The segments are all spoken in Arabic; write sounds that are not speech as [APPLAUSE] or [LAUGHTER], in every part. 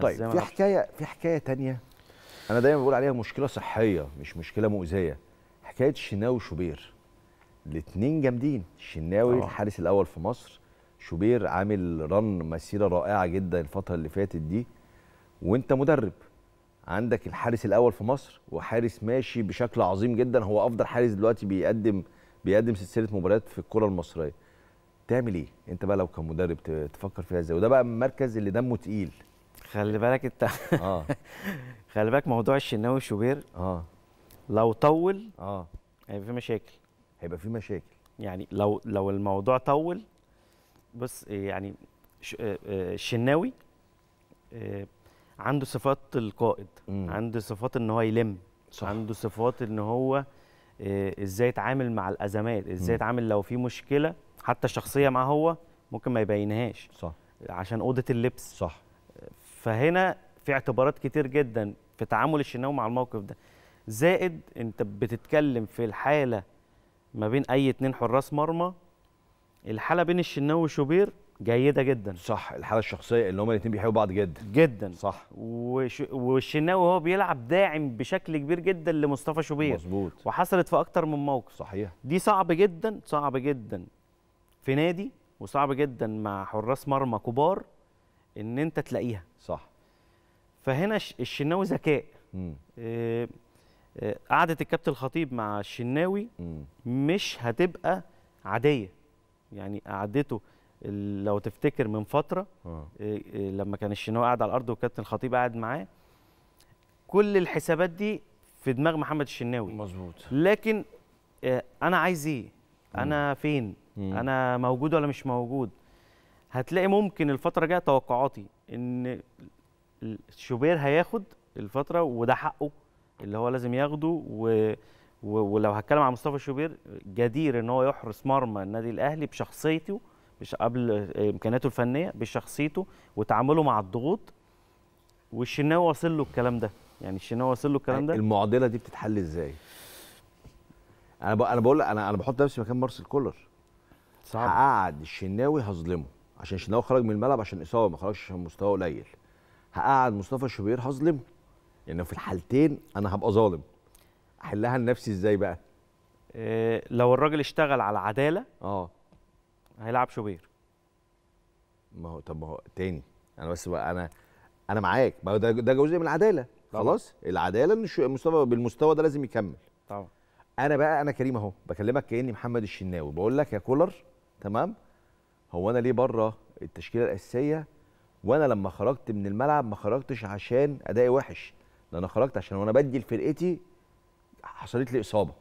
طيب في حكايه في حكايه تانية انا دايما بقول عليها مشكله صحيه مش مشكله مؤذيه حكايه الشناوي وشوبير الاثنين جامدين الشناوي آه. الحارس الاول في مصر شوبير عامل رن مسيره رائعه جدا الفتره اللي فاتت دي وانت مدرب عندك الحارس الاول في مصر وحارس ماشي بشكل عظيم جدا هو افضل حارس دلوقتي بيقدم بيقدم سلسله مباريات في الكره المصريه تعمل ايه انت بقى لو كان مدرب تفكر فيها ازاي وده بقى المركز اللي دمه تقيل خلي بالك انت اه [LAUGHS] خلي بالك موضوع الشناوي وشوبير اه لو طول اه هيبقى في مشاكل هيبقى في مشاكل يعني لو لو الموضوع طول بص يعني آه، آه، الشناوي آه، عنده صفات القائد مم. عنده صفات ان هو يلم صح. عنده صفات ان هو ازاي يتعامل مع الازمات ازاي يتعامل لو في مشكله حتى شخصيه معاه هو ممكن ما يبينهاش صح عشان اوضه اللبس صح فهنا في اعتبارات كتير جدا في تعامل الشناوي مع الموقف ده زائد انت بتتكلم في الحاله ما بين اي اتنين حراس مرمى الحاله بين الشناوي وشوبير جيده جدا صح الحاله الشخصيه اللي هما الاثنين بيحبوا بعض جدا جدا صح والشناوي وهو بيلعب داعم بشكل كبير جدا لمصطفى شوبير مظبوط وحصلت في اكتر من موقف صحيح دي صعب جدا صعب جدا في نادي وصعب جدا مع حراس مرمى كبار ان انت تلاقيها صح فهنا الشناوي ذكاء آه، آه، قعده الكابتن الخطيب مع الشناوي مش هتبقى عاديه يعني قعدته لو تفتكر من فتره آه. آه. لما كان الشناوي قاعد على الارض والكابتن الخطيب قاعد معاه كل الحسابات دي في دماغ محمد الشناوي مظبوط لكن انا عايز ايه انا فين مم. انا موجود ولا مش موجود هتلاقي ممكن الفتره الجايه توقعاتي ان شوبير هياخد الفتره وده حقه اللي هو لازم ياخده و ولو هتكلم عن مصطفى شوبير جدير ان هو يحرس مرمى النادي الاهلي بشخصيته مش قبل امكانياته الفنيه بشخصيته وتعامله مع الضغوط والشناوي واصل له الكلام ده يعني الشناوي واصل له الكلام ده المعضله دي بتتحل ازاي انا انا بقول انا انا بحط نفسي مكان مارسيل كولر صعب هقعد الشناوي هظلمه عشان شناوي خرج من الملعب عشان اصابه ما خرجش عشان مستواه قليل هقعد مصطفى شوبير هظلم يعني في الحالتين انا هبقى ظالم احلها لنفسي ازاي بقى إيه لو الراجل اشتغل على العداله اه هيلعب شوبير ما هو طب ما هو تاني انا بس بقى انا انا معاك ما هو ده ده جزء من العداله طبعا. خلاص العداله ان مصطفى بالمستوى ده لازم يكمل طبعا انا بقى انا كريم اهو بكلمك كاني محمد الشناوي بقول لك يا كولر تمام هو انا ليه بره التشكيله الاساسيه وانا لما خرجت من الملعب ما خرجتش عشان ادائي وحش ده انا خرجت عشان وانا بدي لفرقتي حصلت لي اصابه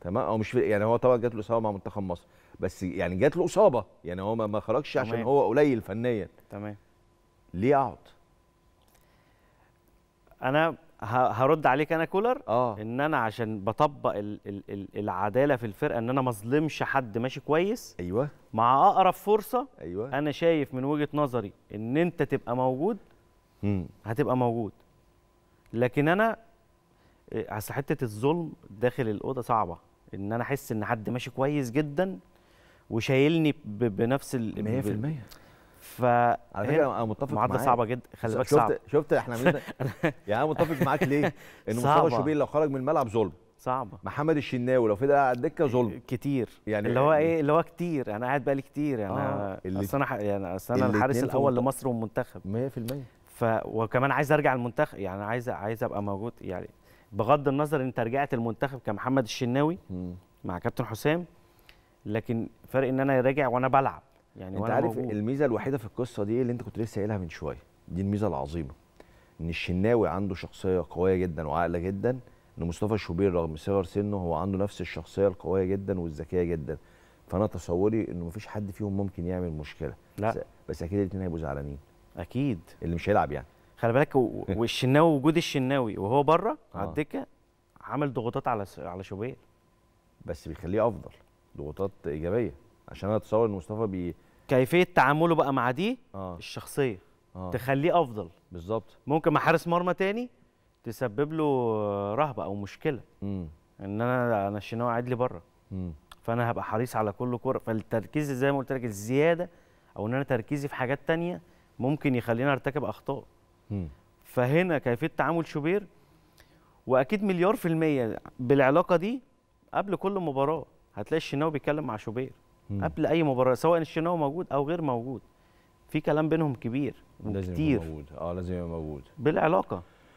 تمام او مش يعني هو طبعا جات له اصابه مع منتخب مصر بس يعني جات له اصابه يعني هو ما خرجش عشان تمام. هو قليل فنيا تمام ليه اقعد انا هرد عليك انا كولر آه. ان انا عشان بطبق الـ الـ الـ العداله في الفرقه ان انا ما اظلمش حد ماشي كويس ايوه مع اقرب فرصه ايوه انا شايف من وجهه نظري ان انت تبقى موجود مم. هتبقى موجود لكن انا اصل حته الظلم داخل الاوضه صعبه ان انا احس ان حد ماشي كويس جدا وشايلني بنفس ال 100% ف على فكره انا متفق معاك معادله صعبه جدا خلي بالك صعبه شفت شفت احنا مين [LAUGHS] يعني انا متفق معاك ليه؟ [LAUGHS] ان مصطفى شوبير لو خرج من الملعب ظلم صعبه محمد الشناوي لو فضل قاعد على الدكه ظلم كتير يعني اللي هو ايه اللي هو كتير انا قاعد بقالي كتير يعني آه. اصل انا يعني اصل انا الحارس الاول لمصر والمنتخب 100% ف وكمان عايز ارجع المنتخب يعني عايز عايز ابقى موجود يعني بغض النظر انت رجعت المنتخب كمحمد الشناوي مع كابتن حسام لكن فرق ان انا راجع وانا بلعب يعني انت عارف موجود. الميزه الوحيده في القصه دي اللي انت كنت لسه قايلها من شويه دي الميزه العظيمه ان الشناوي عنده شخصيه قويه جدا وعاقله جدا ان مصطفى شوبير رغم صغر سنه هو عنده نفس الشخصيه القويه جدا والذكيه جدا فانا تصوري انه مفيش حد فيهم ممكن يعمل مشكله لا بس اكيد الاثنين هيبقوا زعلانين اكيد اللي مش هيلعب يعني خلي بالك [LAUGHS] والشناوي وجود الشناوي وهو بره آه. على الدكه عمل ضغوطات على على شوبير بس بيخليه افضل ضغوطات ايجابيه عشان انا اتصور ان مصطفى بي كيفيه تعامله بقى مع دي آه. الشخصيه آه. تخليه افضل بالظبط ممكن مع حارس مرمى تاني تسبب له رهبه او مشكله مم. ان انا انا الشناوي قاعد لي بره فانا هبقى حريص على كل كوره فالتركيز زي ما قلت لك الزياده او ان انا تركيزي في حاجات تانية ممكن يخليني ارتكب اخطاء مم. فهنا كيفيه تعامل شوبير واكيد مليار في الميه بالعلاقه دي قبل كل مباراه هتلاقي الشناوي بيتكلم مع شوبير قبل اي مباراه سواء الشناوي موجود او غير موجود في كلام بينهم كبير وكتير لازم يبقى موجود اه لازم يبقى موجود بالعلاقه